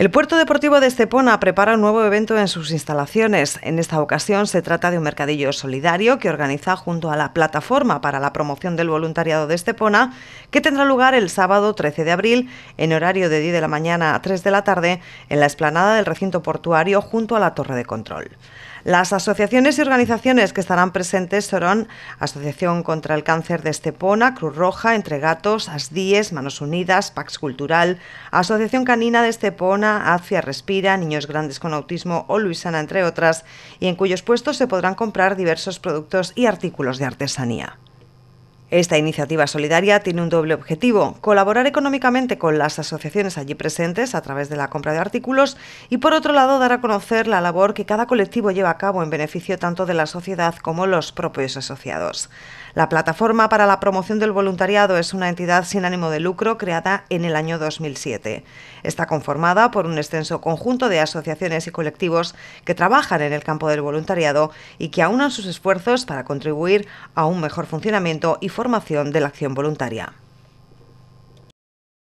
El Puerto Deportivo de Estepona prepara un nuevo evento en sus instalaciones. En esta ocasión se trata de un mercadillo solidario que organiza junto a la Plataforma para la Promoción del Voluntariado de Estepona, que tendrá lugar el sábado 13 de abril, en horario de 10 de la mañana a 3 de la tarde, en la explanada del recinto portuario junto a la Torre de Control. Las asociaciones y organizaciones que estarán presentes serán Asociación contra el Cáncer de Estepona, Cruz Roja, Entre Gatos, ASDIES, Manos Unidas, Pax Cultural, Asociación Canina de Estepona, AFIA Respira, Niños Grandes con Autismo o Luisana, entre otras, y en cuyos puestos se podrán comprar diversos productos y artículos de artesanía. Esta iniciativa solidaria tiene un doble objetivo, colaborar económicamente con las asociaciones allí presentes a través de la compra de artículos y por otro lado dar a conocer la labor que cada colectivo lleva a cabo en beneficio tanto de la sociedad como los propios asociados. La Plataforma para la Promoción del Voluntariado es una entidad sin ánimo de lucro creada en el año 2007. Está conformada por un extenso conjunto de asociaciones y colectivos que trabajan en el campo del voluntariado y que aunan sus esfuerzos para contribuir a un mejor funcionamiento y formación de la acción voluntaria.